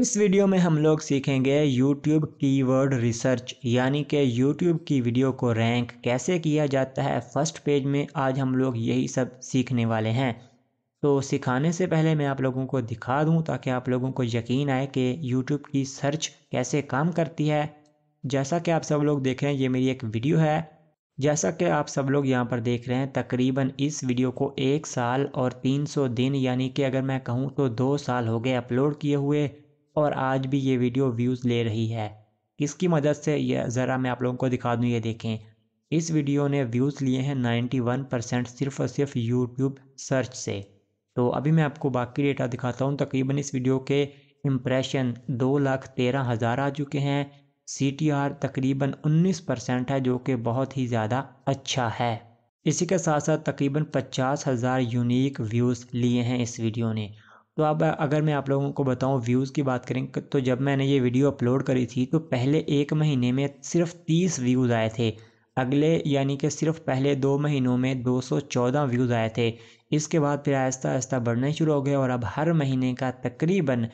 इस वीडियो में हम लोग सीखेंगे YouTube कीवर्ड रिसर्च यानी कि YouTube की वीडियो को रैंक कैसे किया जाता है फर्स्ट पेज में आज हम लोग यही सब सीखने वाले हैं तो सिखाने से पहले मैं आप लोगों को दिखा दूं ताकि आप लोगों को यकीन आए कि YouTube की सर्च कैसे काम करती है जैसा कि आप सब लोग देख रहे हैं ये मेरी एक वीडियो है जैसा कि आप सब लोग यहाँ पर देख रहे हैं तकरीबन इस वीडियो को एक साल और 300 दिन यानी कि अगर मैं कहूँ तो दो साल हो गए अपलोड किए हुए और आज भी ये वीडियो व्यूज़ ले रही है इसकी मदद से यह ज़रा मैं आप लोगों को दिखा दूँ ये देखें इस वीडियो ने व्यूज़ लिए हैं वन परसेंट सिर्फ और सिर्फ यूट्यूब सर्च से तो अभी मैं आपको बाकी डेटा दिखाता हूँ तकरीबन इस वीडियो के इम्प्रेशन दो लाख तेरह हज़ार आ चुके हैं सी टी आर तकरीबन उन्नीस परसेंट है जो कि बहुत ही ज़्यादा अच्छा है इसी के साथ साथ तकरीबन पचास हज़ार यूनिक व्यूज़ लिए हैं इस वीडियो ने तो अब अगर मैं आप लोगों को बताऊं व्यूज़ की बात करें तो जब मैंने ये वीडियो अपलोड करी थी तो पहले एक महीने में सिर्फ तीस व्यूज़ आए थे अगले यानी कि सिर्फ पहले दो महीनों में 214 व्यूज़ आए थे इसके बाद फिर आहिस्ता आहिस्ता बढ़ने शुरू हो गए और अब हर महीने का तकरीबन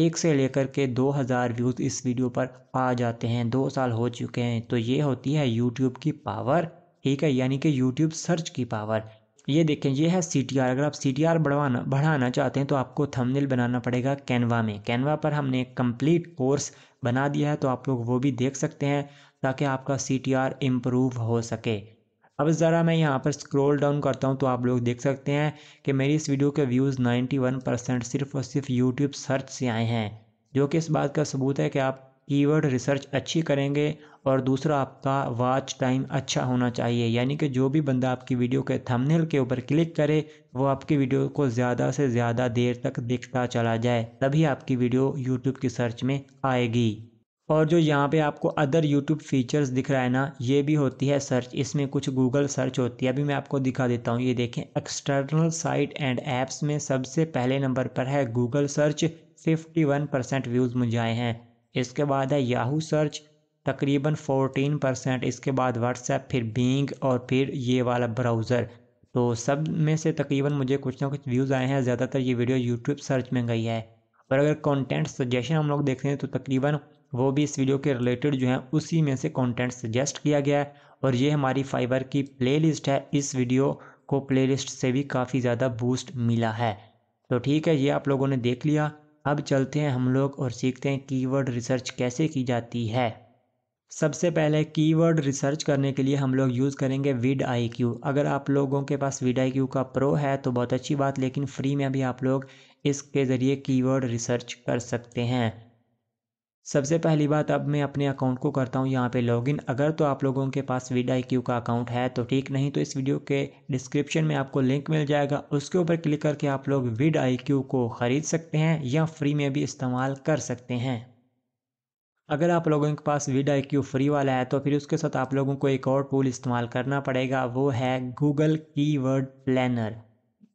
एक से लेकर के 2000 व्यूज़ इस वीडियो पर आ जाते हैं दो साल हो चुके हैं तो ये होती है यूट्यूब की पावर ठीक है यानी कि यूट्यूब सर्च की पावर ये देखें ये है सी टी आर अगर आप सी टी आर बढ़वाना बढ़ाना चाहते हैं तो आपको थंबनेल बनाना पड़ेगा कैनवा में कैनवा पर हमने एक कम्प्लीट कोर्स बना दिया है तो आप लोग वो भी देख सकते हैं ताकि आपका सी टी आर इम्प्रूव हो सके अब ज़रा मैं यहाँ पर स्क्रॉल डाउन करता हूँ तो आप लोग देख सकते हैं कि मेरी इस वीडियो के व्यूज़ 91 परसेंट सिर्फ और सिर्फ यूट्यूब सर्च से आए हैं जो कि इस बात का सबूत है कि आप कीवर्ड रिसर्च अच्छी करेंगे और दूसरा आपका वॉच टाइम अच्छा होना चाहिए यानी कि जो भी बंदा आपकी वीडियो के थंबनेल के ऊपर क्लिक करे वो आपकी वीडियो को ज़्यादा से ज़्यादा देर तक देखता चला जाए तभी आपकी वीडियो यूट्यूब की सर्च में आएगी और जो यहाँ पे आपको अदर यूट्यूब फीचर्स दिख रहा है ना ये भी होती है सर्च इसमें कुछ गूगल सर्च होती है अभी मैं आपको दिखा देता हूँ ये देखें एक्सटर्नल साइट एंड ऐप्स में सबसे पहले नंबर पर है गूगल सर्च 51 परसेंट व्यूज़ मुझे आए हैं इसके बाद है याहू सर्च तकरीबन 14 परसेंट इसके बाद व्हाट्सएप फिर बींग और फिर ये वाला ब्राउज़र तो सब में से तकरीबन मुझे कुछ ना कुछ व्यूज़ आए हैं ज़्यादातर ये वीडियो यूट्यूब सर्च में गई है और अगर कंटेंट सजेशन हम लोग देखते हैं तो तकरीबन वो भी इस वीडियो के रिलेटेड जो है उसी में से कॉन्टेंट सजेस्ट किया गया है और ये हमारी फाइबर की प्ले है इस वीडियो को प्लेलिस्ट से भी काफ़ी ज़्यादा बूस्ट मिला है तो ठीक है ये आप लोगों ने देख लिया अब चलते हैं हम लोग और सीखते हैं कीवर्ड रिसर्च कैसे की जाती है सबसे पहले कीवर्ड रिसर्च करने के लिए हम लोग यूज़ करेंगे विड आई क्यू अगर आप लोगों के पास विड आई क्यू का प्रो है तो बहुत अच्छी बात लेकिन फ्री में भी आप लोग इसके ज़रिए कीवर्ड रिसर्च कर सकते हैं सबसे पहली बात अब मैं अपने अकाउंट को करता हूँ यहाँ पे लॉगिन अगर तो आप लोगों के पास वीड क्यू का अकाउंट है तो ठीक नहीं तो इस वीडियो के डिस्क्रिप्शन में आपको लिंक मिल जाएगा उसके ऊपर क्लिक करके आप लोग विड आई क्यू को ख़रीद सकते हैं या फ्री में भी इस्तेमाल कर सकते हैं अगर आप लोगों के पास विड आई क्यू फ्री वाला है तो फिर उसके साथ आप लोगों को एक और टूल इस्तेमाल करना पड़ेगा वो है गूगल कीवर्ड प्लानर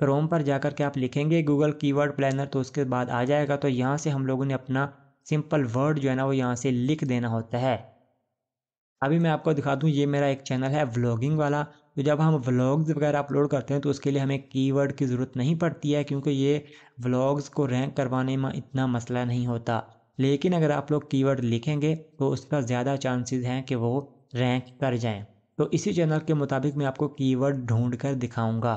क्रोम पर जाकर के आप लिखेंगे गूगल कीवर्ड प्लानर तो उसके बाद आ जाएगा तो यहाँ से हम लोगों ने अपना सिंपल वर्ड जो है ना वो यहाँ से लिख देना होता है अभी मैं आपको दिखा दूँ ये मेरा एक चैनल है व्लॉगिंग वाला तो जब हम व्लॉग्स वगैरह अपलोड करते हैं तो उसके लिए हमें कीवर्ड की ज़रूरत नहीं पड़ती है क्योंकि ये व्लॉग्स को रैंक करवाने में इतना मसला नहीं होता लेकिन अगर आप लोग कीवर्ड लिखेंगे तो उसका ज़्यादा चांसेस हैं कि वो रैंक कर जाएं तो इसी चैनल के मुताबिक मैं आपको कीवर्ड ढूंढ कर दिखाऊँगा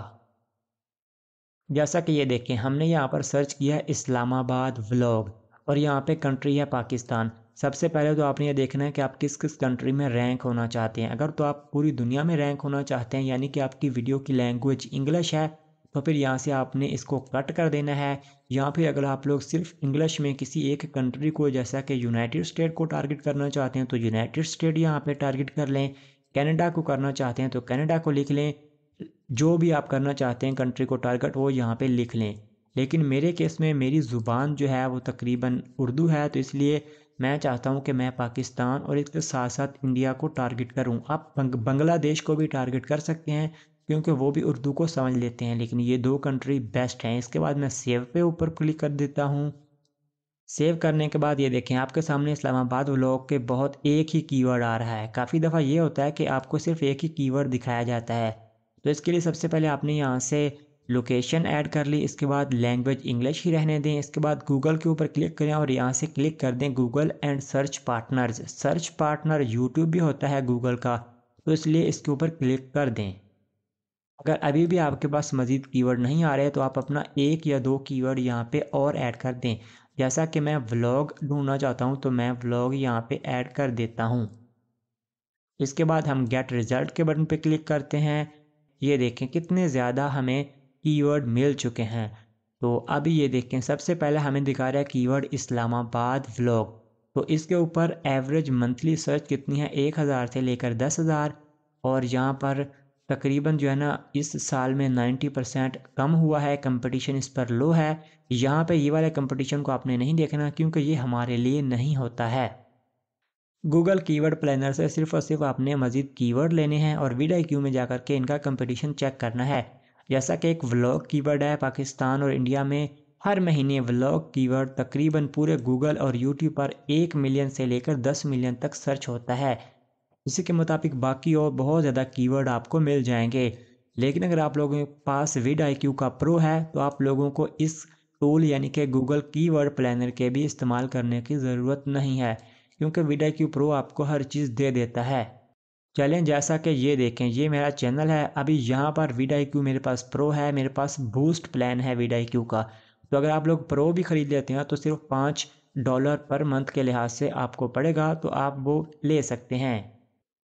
जैसा कि ये देखें हमने यहाँ पर सर्च किया इस्लामाबाद व्लॉग और यहाँ पे कंट्री है पाकिस्तान सबसे पहले तो आपने ये देखना है कि आप किस किस कंट्री में रैंक होना चाहते हैं अगर तो आप पूरी दुनिया में रैंक होना चाहते हैं यानी कि आपकी वीडियो की लैंग्वेज इंग्लिश है तो फिर यहाँ से आपने इसको कट कर देना है या फिर अगर आप लोग सिर्फ इंग्लिश में किसी एक कंट्री को जैसा कि यूनाइटेड स्टेट को टारगेट करना चाहते हैं तो यूनाइटेड स्टेट यहाँ पे टारगेट कर लें कनाडा को करना चाहते हैं तो कनाडा को लिख लें जो भी आप करना चाहते हैं कंट्री को टारगेट वो यहाँ पे लिख लें लेकिन मेरे केस में मेरी ज़ुबान जो है वो तकरीबन उर्दू है तो इसलिए मैं चाहता हूँ कि मैं पाकिस्तान और इसके साथ साथ इंडिया को टारगेट करूँ आप बंग्लादेश को भी टारगेट कर सकते हैं क्योंकि वो भी उर्दू को समझ लेते हैं लेकिन ये दो कंट्री बेस्ट हैं इसके बाद मैं सेव पे ऊपर क्लिक कर देता हूँ सेव करने के बाद ये देखें आपके सामने इस्लामाबाद व्लॉग के बहुत एक ही कीवर्ड आ रहा है काफ़ी दफ़ा ये होता है कि आपको सिर्फ एक ही कीवर्ड दिखाया जाता है तो इसके लिए सबसे पहले आपने यहाँ से लोकेशन ऐड कर ली इसके बाद लैंग्वेज इंग्लिश ही रहने दें इसके बाद गूगल के ऊपर क्लिक करें और यहाँ से क्लिक कर दें Google and search partners search partner YouTube भी होता है गूगल का तो इसलिए इसके ऊपर क्लिक कर दें अगर अभी भी आपके पास मज़ीद कीवर्ड नहीं आ रहे तो आप अपना एक या दो कीवर्ड यहाँ पे और ऐड कर दें जैसा कि मैं व्लॉग ढूंढना चाहता हूँ तो मैं व्लॉग यहाँ पे ऐड कर देता हूँ इसके बाद हम गेट रिज़ल्ट के बटन पे क्लिक करते हैं ये देखें कितने ज़्यादा हमें कीवर्ड मिल चुके हैं तो अभी ये देखें सबसे पहले हमें दिखा रहा है कीवर्ड इस्लामाबाद व्लॉग तो इसके ऊपर एवरेज मंथली सर्च कितनी है एक हज़ार से लेकर दस हज़ार और यहाँ पर तकरीबन जो है ना इस साल में नाइन्टी परसेंट कम हुआ है कंपटीशन इस पर लो है यहाँ पे ये वाले कंपटीशन को आपने नहीं देखना क्योंकि ये हमारे लिए नहीं होता है गूगल कीवर्ड प्लानर से सिर्फ और सिर्फ आपने मज़ीद कीवर्ड लेने हैं और वीडियो क्यू में कर के इनका कंपटीशन चेक करना है जैसा कि एक व्लॉग कीवर्ड है पाकिस्तान और इंडिया में हर महीने व्लॉग कीवर्ड तकरीबन पूरे गूगल और यूट्यूब पर एक मिलियन से लेकर दस मिलियन तक सर्च होता है इसी के मुताबिक बाकी और बहुत ज़्यादा कीवर्ड आपको मिल जाएंगे लेकिन अगर आप लोगों के पास विड आई क्यू का प्रो है तो आप लोगों को इस टूल यानी कि गूगल कीवर्ड प्लानर के भी इस्तेमाल करने की ज़रूरत नहीं है क्योंकि विड आई क्यू प्रो आपको हर चीज़ दे देता है चलें जैसा कि ये देखें ये मेरा चैनल है अभी यहाँ पर वीडा क्यू मेरे पास प्रो है मेरे पास बूस्ट प्लान है वीडा क्यू का तो अगर आप लोग प्रो भी ख़रीद लेते हैं तो सिर्फ पाँच डॉलर पर मंथ के लिहाज से आपको पड़ेगा तो आप वो ले सकते हैं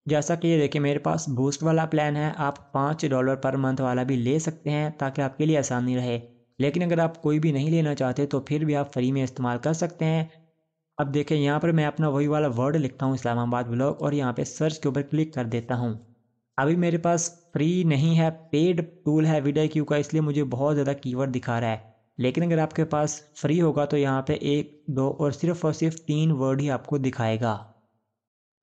जैसा कि ये देखें मेरे पास बूस्ट वाला प्लान है आप पाँच डॉलर पर मंथ वाला भी ले सकते हैं ताकि आपके लिए आसानी रहे लेकिन अगर आप कोई भी नहीं लेना चाहते तो फिर भी आप फ्री में इस्तेमाल कर सकते हैं अब देखें यहाँ पर मैं अपना वही वाला वर्ड लिखता हूँ इस्लामाबाद ब्लॉग और यहाँ पे सर्च के ऊपर क्लिक कर देता हूँ अभी मेरे पास फ्री नहीं है पेड टूल है विडे क्यू का इसलिए मुझे बहुत ज़्यादा कीवर्ड दिखा रहा है लेकिन अगर आपके पास फ्री होगा तो यहाँ पे एक दो और सिर्फ और सिर्फ तीन वर्ड ही आपको दिखाएगा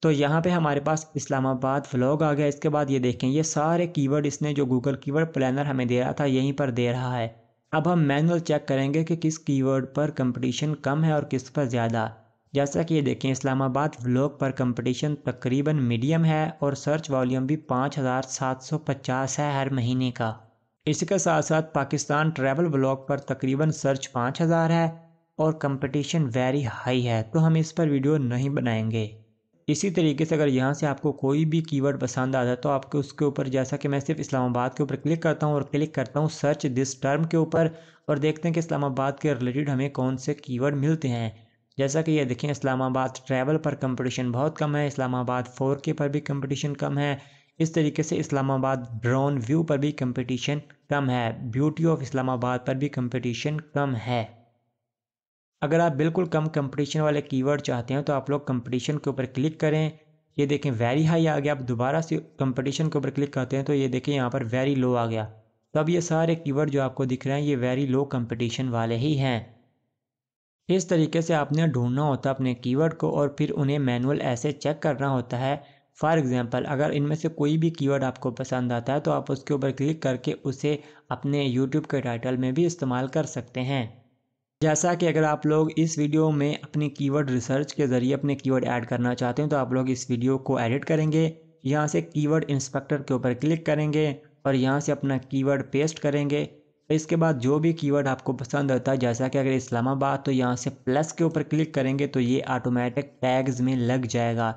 तो यहाँ पे हमारे पास इस्लामाबाद व्लॉग आ गया इसके बाद ये देखें ये सारे कीवर्ड इसने जो गूगल कीवर्ड प्लानर हमें दे रहा था यहीं पर दे रहा है अब हम मैनुअल चेक करेंगे कि किस कीवर्ड पर कंपटीशन कम है और किस पर ज़्यादा जैसा कि ये देखें इस्लामाबाद ब्लॉक पर कंपटीशन तकरीबन मीडियम है और सर्च वॉल्यूम भी पाँच हज़ार सात सौ पचास है हर महीने का इसके साथ साथ पाकिस्तान ट्रैवल व्लॉग पर तकरीबन सर्च पाँच हज़ार है और कंपटीशन वेरी हाई है तो हम इस पर वीडियो नहीं बनाएंगे इसी तरीके से अगर यहाँ से आपको कोई भी कीवर्ड पसंद आता है तो आपके उसके ऊपर जैसा कि मैं सिर्फ इस्लामाबाद के ऊपर क्लिक करता हूँ और क्लिक करता हूँ सर्च दिस टर्म के ऊपर और देखते हैं कि इस्लामाबाद के रिलेटेड हमें कौन से कीवर्ड मिलते हैं जैसा कि ये देखें इस्लामाबाद ट्रैवल पर कंपटीशन बहुत कम है इस्लामाबाद फोर के पर भी कंपटीशन कम है इस तरीके से इस्लामाबाद ड्रोन व्यू पर भी कंपटीशन कम है ब्यूटी ऑफ इस्लामाबाद पर भी कंपटीशन कम है अगर आप बिल्कुल कम कंपटीशन वाले कीवर्ड चाहते हैं तो आप लोग कंपटीशन के ऊपर क्लिक करें ये देखें वेरी हाई आ गया आप दोबारा से कंपटीशन के ऊपर क्लिक करते हैं तो ये देखें यहाँ पर वेरी लो आ गया तो अब ये सारे कीवर्ड जो आपको दिख रहे हैं ये वेरी लो कंपटीशन वाले ही हैं इस तरीके से आपने ढूंढना होता है अपने कीवर्ड को और फिर उन्हें मैनुअल ऐसे चेक करना होता है फॉर एग्ज़ाम्पल अगर इनमें से कोई भी कीवर्ड आपको पसंद आता है तो आप उसके ऊपर क्लिक करके उसे अपने यूट्यूब के टाइटल में भी इस्तेमाल कर सकते हैं जैसा कि अगर आप लोग इस वीडियो में अपनी कीवर्ड रिसर्च के ज़रिए अपने कीवर्ड ऐड करना चाहते हैं तो आप लोग इस वीडियो को एडिट करेंगे यहाँ से कीवर्ड इंस्पेक्टर के ऊपर क्लिक करेंगे और यहाँ से अपना कीवर्ड पेस्ट करेंगे तो इसके बाद जो भी कीवर्ड आपको पसंद होता है जैसा कि अगर इस्लामाबाद तो यहाँ से प्लस के ऊपर क्लिक करेंगे तो ये ऑटोमेटिक टैग्स में लग जाएगा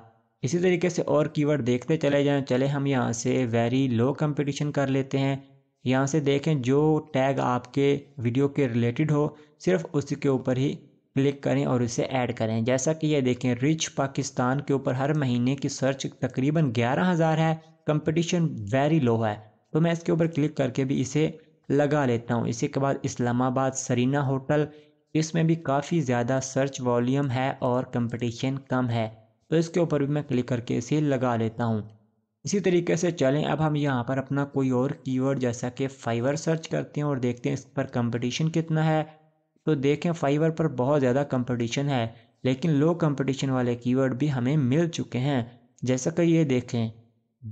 इसी तरीके से और कीवर्ड देखते चले जाएँ चले हम यहाँ से वेरी लो कंपटीशन कर लेते हैं यहाँ से देखें जो टैग आपके वीडियो के रिलेटेड हो सिर्फ उसी के ऊपर ही क्लिक करें और उसे ऐड करें जैसा कि ये देखें रिच पाकिस्तान के ऊपर हर महीने की सर्च तकरीबन ग्यारह हज़ार है कम्पटिशन वेरी लो है तो मैं इसके ऊपर क्लिक करके भी इसे लगा लेता हूँ इसी के बाद इस्लामाबाद सरीना होटल इसमें भी काफ़ी ज़्यादा सर्च वॉल्यूम है और कंपटीशन कम है तो इसके ऊपर भी मैं क्लिक करके इसे लगा लेता हूँ इसी तरीके से चलें अब हम यहाँ पर अपना कोई और कीवर्ड जैसा कि फाइवर सर्च करते हैं और देखते हैं इस पर कंपटीशन कितना है तो देखें फाइवर पर बहुत ज़्यादा कंपटीशन है लेकिन लो कंपटीशन वाले कीवर्ड भी हमें मिल चुके हैं जैसा कि ये देखें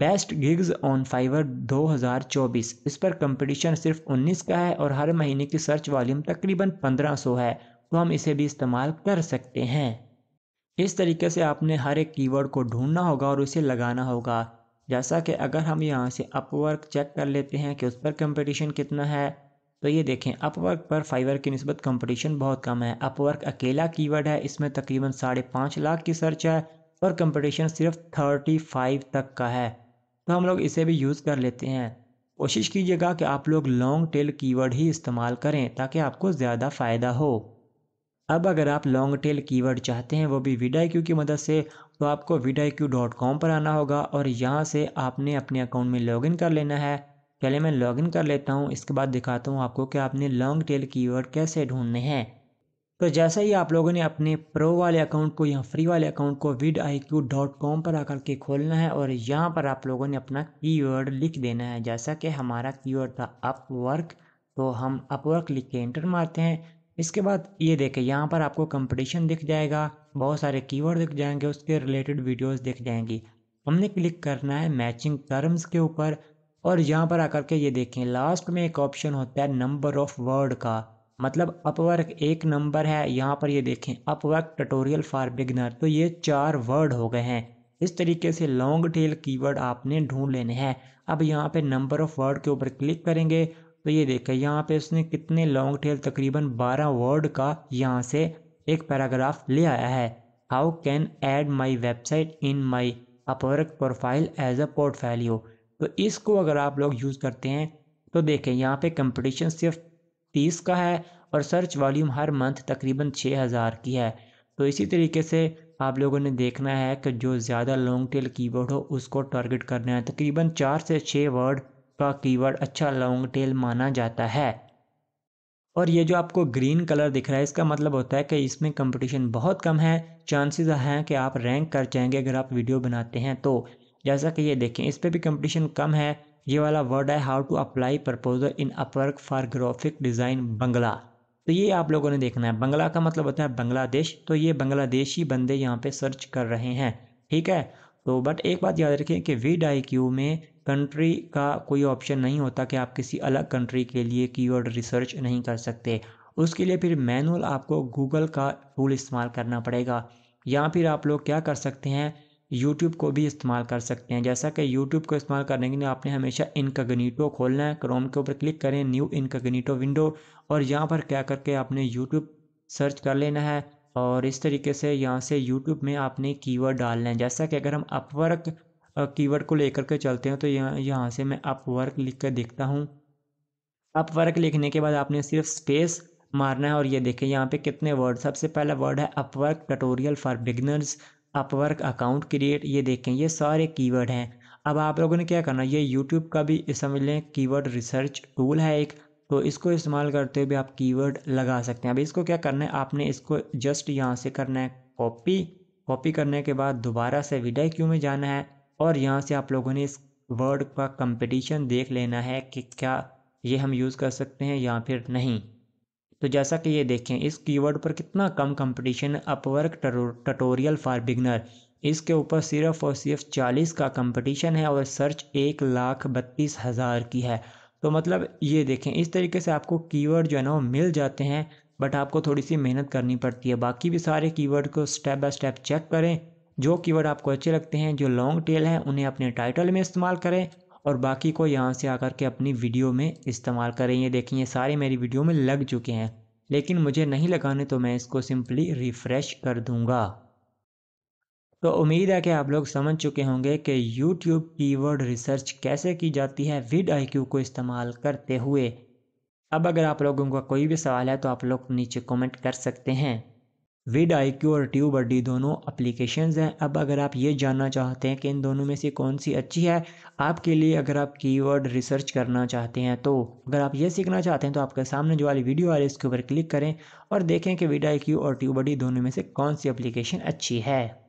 बेस्ट गिग्स ऑन फाइवर 2024 इस पर कंपटीशन सिर्फ 19 का है और हर महीने की सर्च वॉल्यूम तकरीबन 1500 है तो हम इसे भी इस्तेमाल कर सकते हैं इस तरीके से आपने हर एक कीवर्ड को ढूंढना होगा और उसे लगाना होगा जैसा कि अगर हम यहाँ से अपवर्क चेक कर लेते हैं कि उस पर कंपटीशन कितना है तो ये देखें अपवर्क पर फाइवर की नस्बत कंपटीशन बहुत कम है अपवर्क अकेला कीवर्ड है इसमें तकरीबन साढ़े पाँच लाख की सर्च है और कंपटीशन सिर्फ थर्टी फाइव तक का है तो हम लोग इसे भी यूज़ कर लेते हैं कोशिश कीजिएगा कि आप लोग लॉन्ग टेल कीवर्ड ही इस्तेमाल करें ताकि आपको ज़्यादा फ़ायदा हो अब अगर आप लॉन्ग टेल कीवर्ड चाहते हैं वो भी विडा क्यू की मदद से तो आपको विडा क्यू डॉट कॉम पर आना होगा और यहाँ से आपने अपने अकाउंट में लॉगिन कर लेना है पहले मैं लॉगिन कर लेता हूँ इसके बाद दिखाता हूँ आपको कि आपने लॉन्ग टेल कीवर्ड कैसे ढूंढने हैं तो जैसे ही आप लोगों ने अपने प्रो वाले अकाउंट को या फ्री वाले अकाउंट को vidIQ dot com पर आकर के खोलना है और यहाँ पर आप लोगों ने अपना कीवर्ड लिख देना है जैसा कि हमारा कीवर्ड था अपवर्क तो हम अपवर्क लिख के एंटर मारते हैं इसके बाद ये देखें यहाँ पर आपको कंपटीशन दिख जाएगा बहुत सारे कीवर्ड दिख जाएंगे उसके रिलेटेड वीडियोज़ दिख जाएंगी हमने क्लिक करना है मैचिंग टर्म्स के ऊपर और यहाँ पर आकर के ये देखें लास्ट में एक ऑप्शन होता है नंबर ऑफ वर्ड का मतलब अपवर्क एक नंबर है यहाँ पर ये देखें अपवर्क ट्यूटोरियल फॉर बिगनर तो ये चार वर्ड हो गए हैं इस तरीके से लॉन्ग टेल कीवर्ड आपने ढूंढ लेने हैं अब यहाँ पे नंबर ऑफ वर्ड के ऊपर क्लिक करेंगे तो ये देखें यहाँ पे इसने कितने लॉन्ग टेल तकरीबन 12 वर्ड का यहाँ से एक पैराग्राफ ले आया है how can add my website in my Upwork profile as a portfolio तो इसको अगर आप लोग यूज़ करते हैं तो देखें यहाँ पे कंपटीशन सिर्फ तीस का है और सर्च वॉल्यूम हर मंथ तकरीबन छः हज़ार की है तो इसी तरीके से आप लोगों ने देखना है कि जो ज़्यादा लॉन्ग टेल कीवर्ड हो उसको टारगेट करना है तकरीबन चार से छः वर्ड का कीवर्ड अच्छा लॉन्ग टेल माना जाता है और ये जो आपको ग्रीन कलर दिख रहा है इसका मतलब होता है कि इसमें कंपटीशन बहुत कम है चांसेस हैं कि आप रैंक कर जाएंगे अगर आप वीडियो बनाते हैं तो जैसा कि ये देखें इस पर भी कंपटीशन कम है ये वाला वर्ड है how to apply proposal in Upwork for graphic design Bangla तो ये आप लोगों ने देखना है बंगला का मतलब होता है बांग्लादेश तो ये बांग्लादेशी बंदे यहाँ पे सर्च कर रहे हैं ठीक है तो बट एक बात याद रखें कि वी आई क्यू में कंट्री का कोई ऑप्शन नहीं होता कि आप किसी अलग कंट्री के लिए वर्ड रिसर्च नहीं कर सकते उसके लिए फिर मैनुअल आपको गूगल का टूल इस्तेमाल करना पड़ेगा या फिर आप लोग क्या कर सकते हैं यूट्यूब को भी इस्तेमाल कर सकते हैं जैसा कि यूट्यूब को इस्तेमाल करने के लिए आपने हमेशा इनकगनीटो खोलना है क्रोम के ऊपर क्लिक करें न्यू इनकगनीटो विंडो और यहाँ पर क्या करके आपने यूट्यूब सर्च कर लेना है और इस तरीके से यहाँ से यूट्यूब में आपने कीवर्ड डालना है जैसा कि अगर हम अपवर्क कीवर्ड को लेकर के चलते हैं तो यहाँ यहाँ से मैं अपवर्क लिख कर देखता हूँ अपवर्क लिखने के बाद आपने सिर्फ स्पेस मारना है और ये देखें यहाँ पे कितने वर्ड सबसे पहला वर्ड है Upwork tutorial for beginners Upwork account create ये देखें ये सारे कीवर्ड हैं अब आप लोगों ने क्या करना ये यूट्यूब का भी समझ लें कीवर्ड रिसर्च टूल है एक तो इसको इस्तेमाल करते हुए भी आप कीवर्ड लगा सकते हैं अब इसको क्या करना है आपने इसको जस्ट यहाँ से करना है कॉपी कॉपी करने के बाद दोबारा से विडा क्यू में जाना है और यहाँ से आप लोगों ने इस वर्ड का कंपटीशन देख लेना है कि क्या ये हम यूज़ कर सकते हैं या फिर नहीं तो जैसा कि ये देखें इस कीवर्ड पर कितना कम competition Upwork tutorial for beginner इसके ऊपर सिर्फ और सिर्फ चालीस का कंपटीशन है और सर्च एक लाख बत्तीस हज़ार की है तो मतलब ये देखें इस तरीके से आपको कीवर्ड जो है ना वो मिल जाते हैं बट आपको थोड़ी सी मेहनत करनी पड़ती है बाकी भी सारे कीवर्ड को स्टेप बाय स्टेप चेक करें जो कीवर्ड आपको अच्छे लगते हैं जो लॉन्ग टेल हैं उन्हें अपने टाइटल में इस्तेमाल करें और बाकी को यहाँ से आकर के अपनी वीडियो में इस्तेमाल करें ये देखें ये सारे मेरी वीडियो में लग चुके हैं लेकिन मुझे नहीं लगाने तो मैं इसको सिंपली रिफ़्रेश कर दूँगा तो उम्मीद है कि आप लोग समझ चुके होंगे कि YouTube कीवर्ड रिसर्च कैसे की जाती है विड आई को इस्तेमाल करते हुए अब अगर आप लोगों का कोई भी सवाल है तो आप लोग नीचे कमेंट कर सकते हैं विड आई क्यू और ट्यूब डी दोनों अप्लीकेशन हैं अब अगर आप ये जानना चाहते हैं कि इन दोनों में से कौन सी अच्छी है आपके लिए अगर आप कीवर्ड रिसर्च करना चाहते हैं तो अगर आप ये सीखना चाहते हैं तो आपके सामने जो वाली वीडियो आ रही है इसके ऊपर क्लिक करें और देखें कि विड आई क्यू और ट्यूब दोनों में से कौन सी अप्लीकेशन अच्छी है